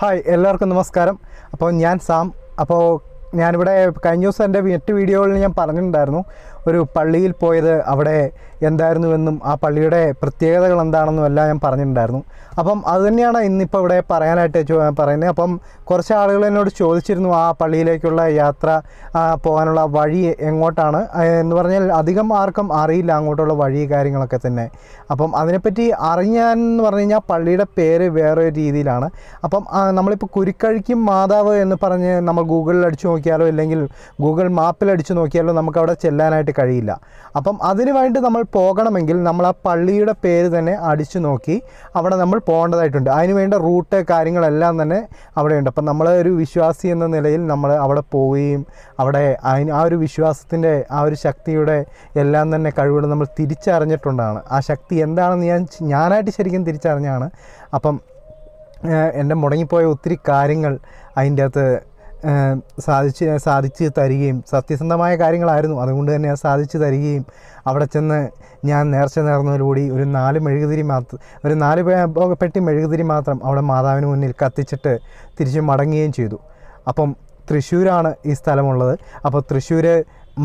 hi എല്ലാവർക്കും നമസ്കാരം അപ്പോൾ ഞാൻ സാം അപ്പോൾ ഞാനിവിടെ കഴിഞ്ഞ ദിവസം എൻ്റെ നെറ്റ് വീഡിയോയിൽ ഞാൻ പറഞ്ഞിട്ടുണ്ടായിരുന്നു ഒരു പള്ളിയിൽ പോയത് അവിടെ എന്തായിരുന്നുവെന്നും ആ പള്ളിയുടെ പ്രത്യേകതകൾ എന്താണെന്നും എല്ലാം ഞാൻ പറഞ്ഞിട്ടുണ്ടായിരുന്നു അപ്പം അതുതന്നെയാണ് ഇന്നിപ്പോൾ ഇവിടെ പറയാനായിട്ട് പറയുന്നത് അപ്പം കുറച്ച് ആളുകൾ എന്നോട് ചോദിച്ചിരുന്നു ആ പള്ളിയിലേക്കുള്ള യാത്ര പോകാനുള്ള വഴി എങ്ങോട്ടാണ് എന്ന് പറഞ്ഞാൽ അധികം ആർക്കും അറിയില്ല അങ്ങോട്ടുള്ള വഴി കാര്യങ്ങളൊക്കെ തന്നെ അപ്പം അതിനെപ്പറ്റി അറിയാൻ എന്ന് പറഞ്ഞു കഴിഞ്ഞാൽ പള്ളിയുടെ പേര് വേറെ രീതിയിലാണ് അപ്പം നമ്മളിപ്പോൾ കുരുക്കഴിക്കും മാതാവ് എന്ന് പറഞ്ഞ് നമ്മൾ ഗൂഗിളിൽ അടിച്ചു നോക്കിയാലോ അല്ലെങ്കിൽ ഗൂഗിൾ മാപ്പിൽ അടിച്ചു നോക്കിയാലോ നമുക്ക് അവിടെ ചെല്ലാനായിട്ട് കഴിയില്ല അപ്പം അതിനു വേണ്ടി നമ്മൾ പോകണമെങ്കിൽ നമ്മൾ ആ പള്ളിയുടെ പേര് തന്നെ അടിച്ചു നോക്കി അവിടെ നമ്മൾ പോകേണ്ടതായിട്ടുണ്ട് അതിന് വേണ്ട റൂട്ട് കാര്യങ്ങളെല്ലാം തന്നെ അവിടെയുണ്ട് അപ്പം നമ്മൾ ഒരു വിശ്വാസി എന്ന നിലയിൽ നമ്മൾ അവിടെ പോവുകയും അവിടെ അതിന് ആ ഒരു വിശ്വാസത്തിൻ്റെ ആ ഒരു ശക്തിയുടെ എല്ലാം തന്നെ കഴിവുകൾ നമ്മൾ തിരിച്ചറിഞ്ഞിട്ടുണ്ടാണ് ആ ശക്തി എന്താണെന്ന് ഞാൻ ഞാനായിട്ട് ശരിക്കും തിരിച്ചറിഞ്ഞാണ് അപ്പം എൻ്റെ മുടങ്ങിപ്പോയ ഒത്തിരി കാര്യങ്ങൾ അതിൻ്റെ അകത്ത് സാധിച്ച് സാധിച്ച് തരികയും സത്യസന്ധമായ കാര്യങ്ങളായിരുന്നു അതുകൊണ്ട് തന്നെ അത് സാധിച്ച് തരികയും അവിടെ ചെന്ന് ഞാൻ നേർച്ച നേർന്നതിലൂടി ഒരു നാല് മെഴുകുതിരി മാത്രം ഒരു നാല് പെട്ടി മെഴുകുതിരി മാത്രം അവിടെ മാതാവിന് മുന്നിൽ കത്തിച്ചിട്ട് തിരിച്ച് മടങ്ങുകയും ചെയ്തു അപ്പം തൃശ്ശൂരാണ് ഈ സ്ഥലമുള്ളത് അപ്പോൾ തൃശ്ശൂർ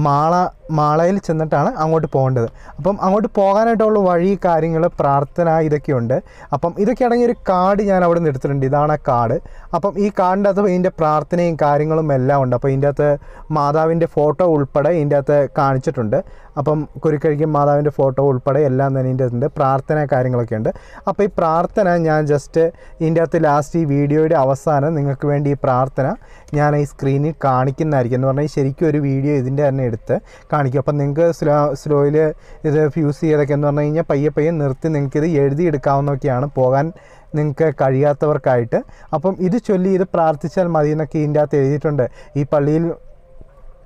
മാള മാളയിൽ ചെന്നിട്ടാണ് അങ്ങോട്ട് പോകേണ്ടത് അപ്പം അങ്ങോട്ട് പോകാനായിട്ടുള്ള വഴി കാര്യങ്ങൾ പ്രാർത്ഥന ഇതൊക്കെയുണ്ട് അപ്പം ഇതൊക്കെ അടങ്ങിയ ഒരു കാർഡ് ഞാൻ അവിടെ നിന്ന് എടുത്തിട്ടുണ്ട് ഇതാണ് ആ കാർഡ് അപ്പം ഈ കാർഡിൻ്റെ അകത്ത് ഇതിൻ്റെ പ്രാർത്ഥനയും കാര്യങ്ങളും എല്ലാം ഉണ്ട് അപ്പോൾ ഇതിൻ്റെ അകത്ത് മാതാവിൻ്റെ ഫോട്ടോ ഉൾപ്പെടെ ഇതിൻ്റെ അകത്ത് കാണിച്ചിട്ടുണ്ട് അപ്പം കുരുക്കഴിക്കും മാതാവിൻ്റെ ഫോട്ടോ ഉൾപ്പെടെ എല്ലാം തന്നെ ഇതിൻ്റെ അകത്തുണ്ട് പ്രാർത്ഥന കാര്യങ്ങളൊക്കെ ഉണ്ട് അപ്പോൾ ഈ പ്രാർത്ഥന ഞാൻ ജസ്റ്റ് ഇതിൻ്റെ അകത്ത് ലാസ്റ്റ് ഈ വീഡിയോയുടെ അവസാനം നിങ്ങൾക്ക് വേണ്ടി ഈ പ്രാർത്ഥന ഞാൻ ഈ സ്ക്രീനിൽ കാണിക്കുന്നതായിരിക്കും എന്ന് പറഞ്ഞാൽ ശരിക്കും ഒരു വീഡിയോ ഇതിൻ്റെ തന്നെ എടുത്ത് കാണിക്കും അപ്പം നിങ്ങൾക്ക് സ്ലോ സ്ലോയിൽ ഇത് ഫ്യൂസ് ചെയ്തൊക്കെ എന്ന് പറഞ്ഞു കഴിഞ്ഞാൽ പയ്യെ പയ്യെ നിർത്തി നിങ്ങൾക്ക് നിങ്ങൾക്കിത് എഴുതിയെടുക്കാവുന്നൊക്കെയാണ് പോകാൻ നിങ്ങൾക്ക് കഴിയാത്തവർക്കായിട്ട് അപ്പം ഇത് ചൊല്ലി ഇത് പ്രാർത്ഥിച്ചാൽ മതി എന്നൊക്കെ ഇതിൻ്റെ അകത്ത് എഴുതിയിട്ടുണ്ട് ഈ പള്ളിയിൽ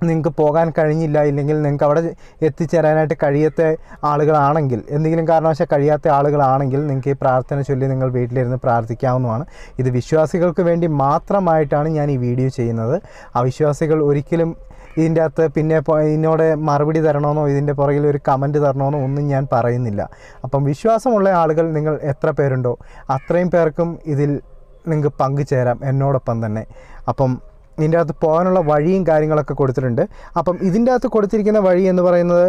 നിങ്ങൾക്ക് പോകാൻ കഴിഞ്ഞില്ല ഇല്ലെങ്കിൽ നിങ്ങൾക്ക് അവിടെ എത്തിച്ചേരാനായിട്ട് കഴിയാത്ത ആളുകളാണെങ്കിൽ എന്തെങ്കിലും കാരണവശാൽ കഴിയാത്ത ആളുകളാണെങ്കിൽ നിങ്ങൾക്ക് ഈ പ്രാർത്ഥന ചൊല്ലി നിങ്ങൾ വീട്ടിലിരുന്ന് പ്രാർത്ഥിക്കാവുന്നതാണ് ഇത് വിശ്വാസികൾക്ക് വേണ്ടി മാത്രമായിട്ടാണ് ഞാൻ ഈ വീഡിയോ ചെയ്യുന്നത് അവിശ്വാസികൾ ഒരിക്കലും ഇതിൻ്റെ അകത്ത് പിന്നെ ഇതിനോട് മറുപടി തരണമെന്നോ ഇതിൻ്റെ പുറകിൽ ഒരു കമൻറ്റ് തരണമെന്നോ ഒന്നും ഞാൻ പറയുന്നില്ല അപ്പം വിശ്വാസമുള്ള ആളുകൾ നിങ്ങൾ എത്ര പേരുണ്ടോ അത്രയും പേർക്കും ഇതിൽ നിങ്ങൾക്ക് പങ്കുചേരാം എന്നോടൊപ്പം തന്നെ അപ്പം ഇതിൻ്റെ അകത്ത് പോകാനുള്ള വഴിയും കാര്യങ്ങളൊക്കെ കൊടുത്തിട്ടുണ്ട് അപ്പം ഇതിൻ്റെ അകത്ത് കൊടുത്തിരിക്കുന്ന വഴി എന്ന് പറയുന്നത്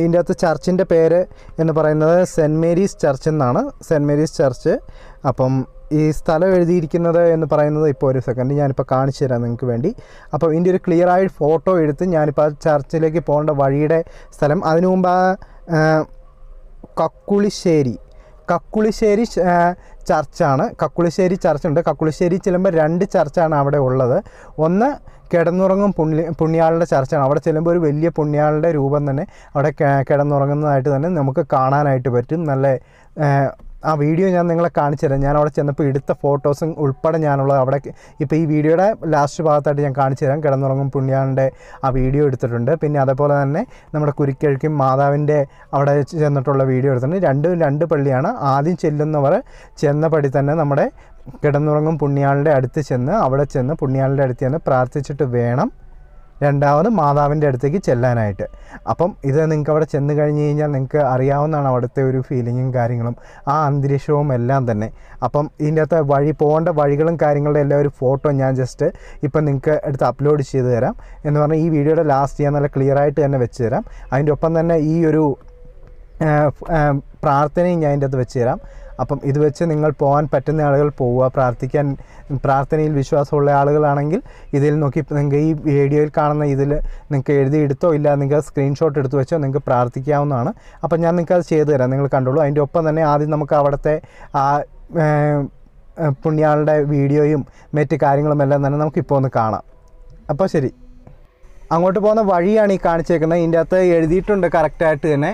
ഇതിൻ്റെ അകത്ത് ചർച്ചിൻ്റെ പേര് എന്ന് പറയുന്നത് സെൻറ്റ് മേരീസ് ചർച്ച് എന്നാണ് സെൻറ്റ് മേരീസ് ചർച്ച് അപ്പം ഈ സ്ഥലം എഴുതിയിരിക്കുന്നത് എന്ന് പറയുന്നത് ഇപ്പോൾ ഒരു സെക്കൻഡ് ഞാനിപ്പോൾ കാണിച്ചു തരാം നിങ്ങൾക്ക് വേണ്ടി അപ്പോൾ ഇതിൻ്റെ ഒരു ക്ലിയർ ആയ ഫോട്ടോ എടുത്ത് ഞാനിപ്പോൾ ആ ചർച്ചിലേക്ക് പോകേണ്ട വഴിയുടെ സ്ഥലം അതിനു മുമ്പ് ആ കക്കുളിശ്ശേരി കക്കുളിശ്ശേരി ചർച്ചാണ് കക്കുളിശ്ശേരി ചർച്ചുണ്ട് കക്കുളിശ്ശേരി ചെല്ലുമ്പോൾ രണ്ട് ചർച്ചാണ് അവിടെ ഉള്ളത് ഒന്ന് കിടന്നുറങ്ങും പുണ്യ പുണ്യാളുടെ ചർച്ചാണ് അവിടെ ചെല്ലുമ്പോൾ ഒരു വലിയ പുണ്യാളുടെ രൂപം തന്നെ അവിടെ കിടന്നുറങ്ങുന്നതായിട്ട് തന്നെ നമുക്ക് കാണാനായിട്ട് പറ്റും നല്ല ആ വീഡിയോ ഞാൻ നിങ്ങളെ കാണിച്ചു തരാം ഞാൻ അവിടെ ചെന്നപ്പോൾ എടുത്ത ഫോട്ടോസും ഉൾപ്പെടെ ഞാനുള്ളത് അവിടെ ഇപ്പോൾ ഈ വീഡിയോയുടെ ലാസ്റ്റ് ഭാഗത്തായിട്ട് ഞാൻ കാണിച്ചു തരാം കിടന്നുറങ്ങും പുണ്യാളിൻ്റെ ആ വീഡിയോ എടുത്തിട്ടുണ്ട് പിന്നെ അതേപോലെ തന്നെ നമ്മുടെ കുരിക്കഴിക്കും മാതാവിൻ്റെ അവിടെ ചെന്നിട്ടുള്ള വീഡിയോ എടുത്തിട്ടുണ്ട് രണ്ടും രണ്ട് പള്ളിയാണ് ആദ്യം ചെല്ലുന്നവർ ചെന്ന പടി തന്നെ നമ്മുടെ കിടന്നുറങ്ങും പുണ്യാളിൻ്റെ അടുത്ത് ചെന്ന് അവിടെ ചെന്ന് പുണ്യാളിൻ്റെ അടുത്ത് ചെന്ന് പ്രാർത്ഥിച്ചിട്ട് വേണം രണ്ടാമത് മാതാവിൻ്റെ അടുത്തേക്ക് ചെല്ലാനായിട്ട് അപ്പം ഇത് നിങ്ങൾക്ക് അവിടെ ചെന്ന് കഴിഞ്ഞ് കഴിഞ്ഞാൽ നിങ്ങൾക്ക് അറിയാവുന്നതാണ് അവിടുത്തെ ഒരു ഫീലിങ്ങും കാര്യങ്ങളും ആ അന്തരീക്ഷവും എല്ലാം തന്നെ അപ്പം ഇതിൻ്റെ അകത്ത് വഴി പോകേണ്ട വഴികളും കാര്യങ്ങളുടെ എല്ലാം ഒരു ഫോട്ടോ ഞാൻ ജസ്റ്റ് ഇപ്പം നിങ്ങൾക്ക് എടുത്ത് അപ്ലോഡ് ചെയ്ത് തരാം എന്ന് പറഞ്ഞാൽ ഈ വീഡിയോയുടെ ലാസ്റ്റ് ഞാൻ നല്ല ക്ലിയർ ആയിട്ട് തന്നെ വെച്ച് തരാം അതിൻ്റെ ഒപ്പം തന്നെ ഈ ഒരു പ്രാർത്ഥനയും ഞാൻ അതിൻ്റെ അത് വെച്ച് തരാം അപ്പം ഇത് വെച്ച് നിങ്ങൾ പോകാൻ പറ്റുന്ന ആളുകൾ പോവുക പ്രാർത്ഥിക്കാൻ പ്രാർത്ഥനയിൽ വിശ്വാസമുള്ള ആളുകളാണെങ്കിൽ ഇതിൽ നോക്കി നിങ്ങൾക്ക് ഈ വീഡിയോയിൽ കാണുന്ന ഇതിൽ നിങ്ങൾക്ക് എടുത്തോ ഇല്ല നിങ്ങൾക്ക് സ്ക്രീൻഷോട്ട് എടുത്ത് വെച്ചോ നിങ്ങൾക്ക് പ്രാർത്ഥിക്കാവുന്നതാണ് അപ്പം ഞാൻ നിങ്ങൾക്ക് അത് ചെയ്തു തരാം നിങ്ങൾ കണ്ടോളൂ അതിൻ്റെ ഒപ്പം തന്നെ ആദ്യം നമുക്ക് അവിടുത്തെ ആ പുണ്യാളുടെ വീഡിയോയും മറ്റ് കാര്യങ്ങളും എല്ലാം തന്നെ നമുക്കിപ്പോൾ ഒന്ന് കാണാം അപ്പോൾ ശരി അങ്ങോട്ട് പോകുന്ന വഴിയാണ് ഈ കാണിച്ചേക്കുന്നത് ഇതിൻ്റെ അകത്ത് എഴുതിയിട്ടുണ്ട് കറക്റ്റായിട്ട് തന്നെ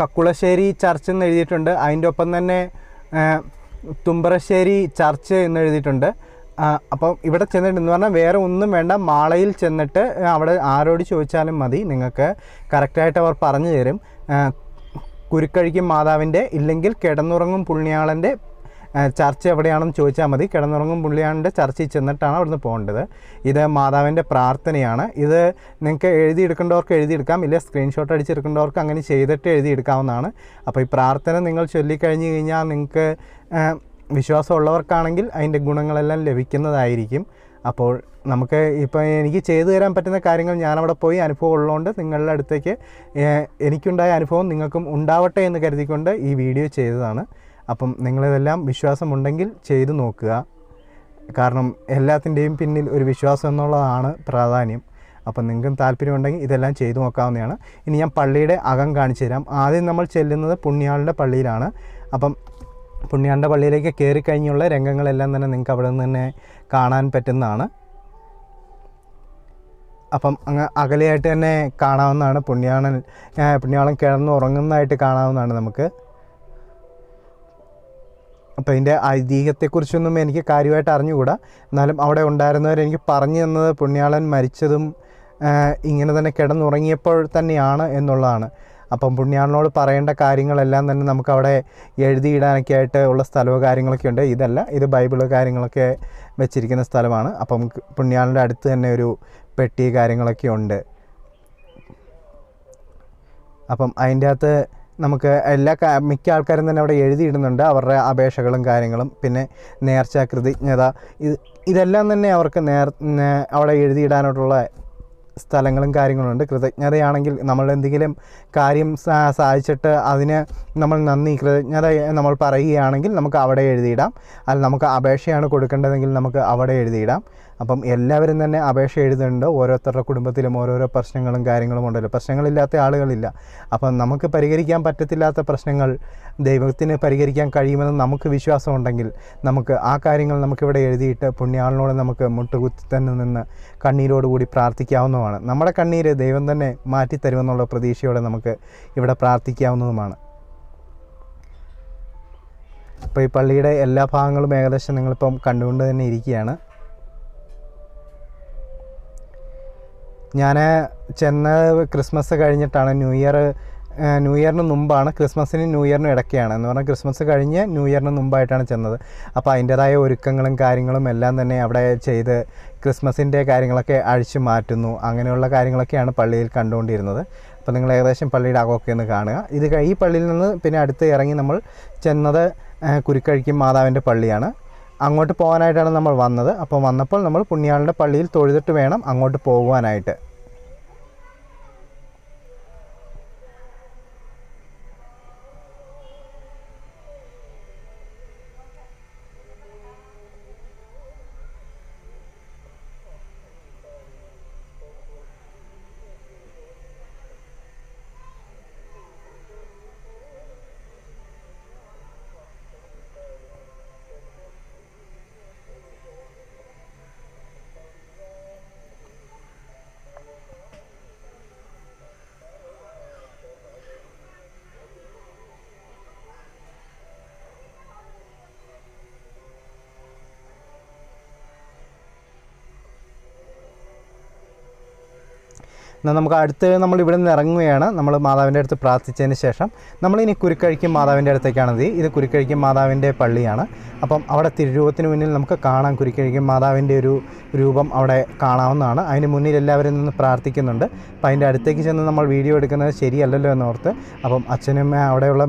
കക്കുളശ്ശേരി ചർച്ച് എന്ന് എഴുതിയിട്ടുണ്ട് അതിൻ്റെ ഒപ്പം തന്നെ തുമ്പറശ്ശേരി ചർച്ച് എന്ന് എഴുതിയിട്ടുണ്ട് അപ്പം ഇവിടെ ചെന്നിട്ട് എന്ന് പറഞ്ഞാൽ വേറെ ഒന്നും വേണ്ട മാളയിൽ ചെന്നിട്ട് അവിടെ ആരോട് ചോദിച്ചാലും മതി നിങ്ങൾക്ക് കറക്റ്റായിട്ട് അവർ പറഞ്ഞു തരും കുരുക്കഴിക്കും മാതാവിൻ്റെ ഇല്ലെങ്കിൽ കിടന്നുറങ്ങും പുണ്യാളൻ്റെ ചർച്ച് എവിടെയാണെന്ന് ചോദിച്ചാൽ മതി കിടന്നുറങ്ങും പുള്ളിയാണ്ട് ചർച്ചിൽ ചെന്നിട്ടാണ് അവിടുന്ന് പോകേണ്ടത് ഇത് മാതാവിൻ്റെ പ്രാർത്ഥനയാണ് ഇത് നിങ്ങൾക്ക് എഴുതിയെടുക്കേണ്ടവർക്ക് എഴുതിയെടുക്കാം ഇല്ലെങ്കിൽ സ്ക്രീൻഷോട്ട് അടിച്ചെടുക്കേണ്ടവർക്ക് അങ്ങനെ ചെയ്തിട്ട് എഴുതിയെടുക്കാവുന്നതാണ് അപ്പോൾ ഈ പ്രാർത്ഥന നിങ്ങൾ ചൊല്ലിക്കഴിഞ്ഞ് കഴിഞ്ഞാൽ നിങ്ങൾക്ക് വിശ്വാസമുള്ളവർക്കാണെങ്കിൽ അതിൻ്റെ ഗുണങ്ങളെല്ലാം ലഭിക്കുന്നതായിരിക്കും അപ്പോൾ നമുക്ക് ഇപ്പോൾ എനിക്ക് ചെയ്തു തരാൻ പറ്റുന്ന കാര്യങ്ങൾ ഞാനവിടെ പോയി അനുഭവം ഉള്ളതുകൊണ്ട് നിങ്ങളുടെ അടുത്തേക്ക് എനിക്കുണ്ടായ അനുഭവം നിങ്ങൾക്കും ഉണ്ടാവട്ടെ എന്ന് കരുതിക്കൊണ്ട് ഈ വീഡിയോ ചെയ്തതാണ് അപ്പം നിങ്ങളിതെല്ലാം വിശ്വാസമുണ്ടെങ്കിൽ ചെയ്തു നോക്കുക കാരണം എല്ലാത്തിൻ്റെയും പിന്നിൽ ഒരു വിശ്വാസം എന്നുള്ളതാണ് പ്രാധാന്യം അപ്പം നിങ്ങൾക്കും താല്പര്യമുണ്ടെങ്കിൽ ഇതെല്ലാം ചെയ്തു നോക്കാവുന്നതാണ് ഇനി ഞാൻ പള്ളിയുടെ അകം കാണിച്ചു തരാം ആദ്യം നമ്മൾ ചെല്ലുന്നത് പുണ്യാളുടെ പള്ളിയിലാണ് അപ്പം പുണ്യാളുടെ പള്ളിയിലേക്ക് കയറി കഴിഞ്ഞുള്ള രംഗങ്ങളെല്ലാം തന്നെ നിങ്ങൾക്ക് അവിടെ നിന്ന് തന്നെ കാണാൻ പറ്റുന്നതാണ് അപ്പം അങ്ങ് അകലെയായിട്ട് തന്നെ കാണാവുന്നതാണ് പുണ്യാളൻ പുണ്യാളൻ കിടന്ന് ഉറങ്ങുന്നതായിട്ട് കാണാവുന്നതാണ് നമുക്ക് അപ്പോൾ അതിൻ്റെ ഐതിഹ്യത്തെക്കുറിച്ചൊന്നും എനിക്ക് കാര്യമായിട്ട് അറിഞ്ഞുകൂടാ എന്നാലും അവിടെ ഉണ്ടായിരുന്നവരെനിക്ക് പറഞ്ഞു തന്നത് പുണ്യാളൻ മരിച്ചതും ഇങ്ങനെ തന്നെ കിടന്നുറങ്ങിയപ്പോൾ തന്നെയാണ് എന്നുള്ളതാണ് അപ്പം പുണ്യാളിനോട് പറയേണ്ട കാര്യങ്ങളെല്ലാം തന്നെ നമുക്കവിടെ എഴുതിയിടാനൊക്കെ ആയിട്ട് ഉള്ള സ്ഥലവും കാര്യങ്ങളൊക്കെ ഉണ്ട് ഇതല്ല ഇത് ബൈബിൾ കാര്യങ്ങളൊക്കെ വെച്ചിരിക്കുന്ന സ്ഥലമാണ് അപ്പം പുണ്യാളിൻ്റെ അടുത്ത് തന്നെ ഒരു പെട്ടി കാര്യങ്ങളൊക്കെ ഉണ്ട് അപ്പം അതിൻ്റെ അകത്ത് നമുക്ക് എല്ലാ മിക്ക ആൾക്കാരും തന്നെ അവിടെ എഴുതിയിടുന്നുണ്ട് അവരുടെ അപേക്ഷകളും കാര്യങ്ങളും പിന്നെ നേർച്ച കൃതജ്ഞത ഇത് ഇതെല്ലാം തന്നെ അവർക്ക് നേർ അവിടെ എഴുതിയിടാനായിട്ടുള്ള സ്ഥലങ്ങളും കാര്യങ്ങളുണ്ട് കൃതജ്ഞതയാണെങ്കിൽ നമ്മൾ എന്തെങ്കിലും കാര്യം സാധിച്ചിട്ട് അതിന് നമ്മൾ നന്ദി കൃതജ്ഞത നമ്മൾ പറയുകയാണെങ്കിൽ നമുക്ക് അവിടെ എഴുതിയിടാം അല്ല നമുക്ക് അപേക്ഷയാണ് കൊടുക്കേണ്ടതെങ്കിൽ നമുക്ക് അവിടെ എഴുതിയിടാം അപ്പം എല്ലാവരും തന്നെ അപേക്ഷ എഴുതുന്നുണ്ട് ഓരോരുത്തരുടെ കുടുംബത്തിലും ഓരോരോ പ്രശ്നങ്ങളും കാര്യങ്ങളും ഉണ്ടല്ലോ പ്രശ്നങ്ങളില്ലാത്ത ആളുകളില്ല അപ്പം നമുക്ക് പരിഹരിക്കാൻ പറ്റത്തില്ലാത്ത പ്രശ്നങ്ങൾ ദൈവത്തിന് പരിഹരിക്കാൻ കഴിയുമെന്ന് നമുക്ക് വിശ്വാസമുണ്ടെങ്കിൽ നമുക്ക് ആ കാര്യങ്ങൾ നമുക്കിവിടെ എഴുതിയിട്ട് പുണ്യാളിനോട് നമുക്ക് മുട്ടുകുത്തി തന്നെ നിന്ന് കണ്ണീരോടുകൂടി പ്രാർത്ഥിക്കാവുന്നതാണ് നമ്മുടെ കണ്ണീര് ദൈവം തന്നെ മാറ്റിത്തരുമെന്നുള്ള പ്രതീക്ഷയോടെ നമുക്ക് ഇവിടെ പ്രാർത്ഥിക്കാവുന്നതുമാണ് അപ്പോൾ ഈ പള്ളിയുടെ എല്ലാ ഭാഗങ്ങളും ഏകദേശം നിങ്ങളിപ്പം കണ്ടുകൊണ്ട് തന്നെ ഇരിക്കുകയാണ് ഞാൻ ചെന്ന് ക്രിസ്മസ് കഴിഞ്ഞിട്ടാണ് ന്യൂ ഇയർ ന്യൂ ഇയറിന് മുമ്പാണ് ക്രിസ്മസിനും ന്യൂ ഇയറിനും ഇടയ്ക്കാണ് എന്ന് പറഞ്ഞാൽ ക്രിസ്മസ് കഴിഞ്ഞ് ന്യൂ ഇയറിന് മുമ്പായിട്ടാണ് ചെന്നത് അപ്പോൾ അതിൻ്റേതായ ഒരുക്കങ്ങളും കാര്യങ്ങളും എല്ലാം തന്നെ അവിടെ ചെയ്ത് ക്രിസ്മസിൻ്റെ കാര്യങ്ങളൊക്കെ അഴിച്ചു മാറ്റുന്നു അങ്ങനെയുള്ള കാര്യങ്ങളൊക്കെയാണ് പള്ളിയിൽ കണ്ടുകൊണ്ടിരുന്നത് അപ്പോൾ നിങ്ങൾ ഏകദേശം പള്ളിയുടെ അകമൊക്കെ ഒന്ന് കാണുക ഇത് ഈ പള്ളിയിൽ നിന്ന് പിന്നെ അടുത്ത് ഇറങ്ങി നമ്മൾ ചെന്നത് കുരുക്കഴിക്കും മാതാവിൻ്റെ പള്ളിയാണ് അങ്ങോട്ട് പോകാനായിട്ടാണ് നമ്മൾ വന്നത് അപ്പോൾ വന്നപ്പോൾ നമ്മൾ പുണ്യാളുടെ പള്ളിയിൽ തൊഴുതിട്ട് വേണം അങ്ങോട്ട് പോകുവാനായിട്ട് എന്നാൽ നമുക്ക് അടുത്ത് നമ്മൾ ഇവിടെ നിന്ന് ഇറങ്ങുകയാണ് നമ്മൾ മാതാവിൻ്റെ അടുത്ത് പ്രാർത്ഥിച്ചതിന് ശേഷം നമ്മളിനി കുരുക്കഴിക്കും മാതാവിൻ്റെ അടുത്തേക്കാണ് ഇത് ഇത് കുരുക്കഴിക്കും മാതാവിൻ്റെ പള്ളിയാണ് അപ്പം അവിടെ തിരുരൂപത്തിന് മുന്നിൽ നമുക്ക് കാണാം കുരുക്കഴിക്കും മാതാവിൻ്റെ ഒരു രൂപം അവിടെ കാണാവുന്നതാണ് അതിന് മുന്നിൽ എല്ലാവരും നിന്ന് പ്രാർത്ഥിക്കുന്നുണ്ട് അപ്പം അതിൻ്റെ അടുത്തേക്ക് ചെന്ന് നമ്മൾ വീഡിയോ എടുക്കുന്നത് ശരിയല്ലല്ലോ എന്നോർത്ത് അപ്പം അച്ഛനും അവിടെയുള്ള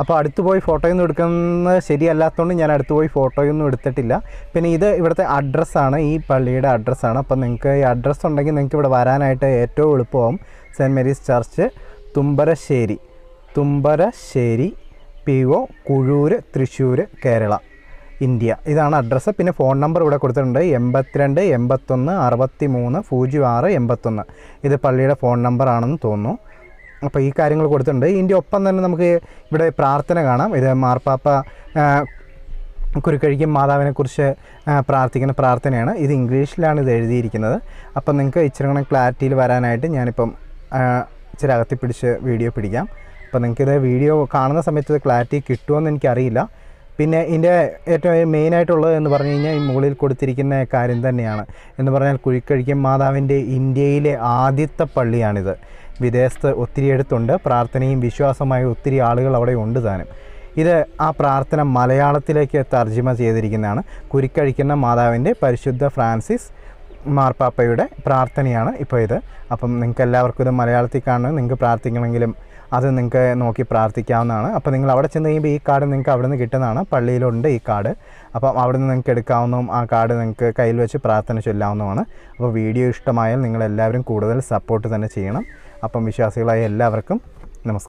അപ്പോൾ അടുത്ത് പോയി ഫോട്ടോയൊന്നും എടുക്കുന്നത് ശരിയല്ലാത്തതുകൊണ്ട് ഞാൻ അടുത്ത് പോയി ഫോട്ടോയൊന്നും എടുത്തിട്ടില്ല പിന്നെ ഇത് ഇവിടുത്തെ അഡ്രസ്സാണ് ഈ പള്ളിയുടെ അഡ്രസ്സാണ് അപ്പോൾ നിങ്ങൾക്ക് ഈ അഡ്രസ്സ് ഉണ്ടെങ്കിൽ നിങ്ങൾക്ക് ഇവിടെ വരാനായിട്ട് ഏറ്റവും എളുപ്പമാവും saint Mary's church Thumparassery Thumparassery P O Kuzhur Thrissur Kerala India ഇതാണ് അഡ്രസ്സ് പിന്നെ ഫോൺ നമ്പർ ഇവിടെ കൊടുത്തിട്ടുണ്ട് എൺപത്തിരണ്ട് എൺപത്തൊന്ന് അറുപത്തി മൂന്ന് പൂജ്യം ആറ് എൺപത്തൊന്ന് ഇത് പള്ളിയുടെ ഫോൺ നമ്പറാണെന്ന് തോന്നുന്നു അപ്പോൾ ഈ കാര്യങ്ങൾ കൊടുത്തിട്ടുണ്ട് ഇതിൻ്റെ ഒപ്പം തന്നെ നമുക്ക് ഇവിടെ പ്രാർത്ഥന കാണാം ഇത് മാർപ്പാപ്പ കുരുക്കഴിക്കും മാതാവിനെക്കുറിച്ച് പ്രാർത്ഥിക്കുന്ന പ്രാർത്ഥനയാണ് ഇത് ഇംഗ്ലീഷിലാണ് ഇത് എഴുതിയിരിക്കുന്നത് അപ്പം നിങ്ങൾക്ക് ഇച്ചിരി കൂടെ ക്ലാരിറ്റിയിൽ വരാനായിട്ട് ഞാനിപ്പം ഇച്ചിരി അകത്തി പിടിച്ച് വീഡിയോ പിടിക്കാം അപ്പം നിങ്ങൾക്കിത് വീഡിയോ കാണുന്ന സമയത്ത് ഇത് ക്ലാരിറ്റി കിട്ടുമെന്ന് എനിക്കറിയില്ല പിന്നെ ഇതിൻ്റെ ഏറ്റവും മെയിനായിട്ടുള്ളത് എന്ന് പറഞ്ഞു കഴിഞ്ഞാൽ ഈ മുകളിൽ കൊടുത്തിരിക്കുന്ന കാര്യം തന്നെയാണ് എന്ന് പറഞ്ഞാൽ കുഴിക്കഴിക്കും മാതാവിൻ്റെ ഇന്ത്യയിലെ ആദ്യത്തെ പള്ളിയാണിത് വിദേശത്ത് ഒത്തിരി എടുത്തുണ്ട് പ്രാർത്ഥനയും വിശ്വാസമായി ഒത്തിരി ആളുകൾ അവിടെ ഉണ്ട് താനും ഇത് ആ പ്രാർത്ഥന മലയാളത്തിലേക്ക് തർജ്ജിമ ചെയ്തിരിക്കുന്നതാണ് കുരിക്കഴിക്കുന്ന മാതാവിൻ്റെ പരിശുദ്ധ ഫ്രാൻസിസ് മാർപ്പാപ്പയുടെ പ്രാർത്ഥനയാണ് ഇപ്പോൾ ഇത് അപ്പം നിങ്ങൾക്ക് എല്ലാവർക്കും ഇത് മലയാളത്തിൽ കാണുന്നത് നിങ്ങൾക്ക് പ്രാർത്ഥിക്കണമെങ്കിലും അത് നിങ്ങൾക്ക് നോക്കി പ്രാർത്ഥിക്കാവുന്നതാണ് അപ്പോൾ നിങ്ങൾ അവിടെ ചെന്ന് കഴിയുമ്പോൾ ഈ കാർഡ് നിങ്ങൾക്ക് അവിടെ നിന്ന് കിട്ടുന്നതാണ് പള്ളിയിലുണ്ട് ഈ കാർഡ് അപ്പം അവിടെ നിന്ന് നിങ്ങൾക്ക് എടുക്കാവുന്നതും ആ കാർഡ് നിങ്ങൾക്ക് കയ്യിൽ വെച്ച് പ്രാർത്ഥന ചൊല്ലാവുന്നതുമാണ് അപ്പോൾ വീഡിയോ ഇഷ്ടമായാൽ നിങ്ങളെല്ലാവരും കൂടുതൽ സപ്പോർട്ട് തന്നെ ചെയ്യണം അപ്പം വിശ്വാസികളായ എല്ലാവർക്കും നമസ്കാരം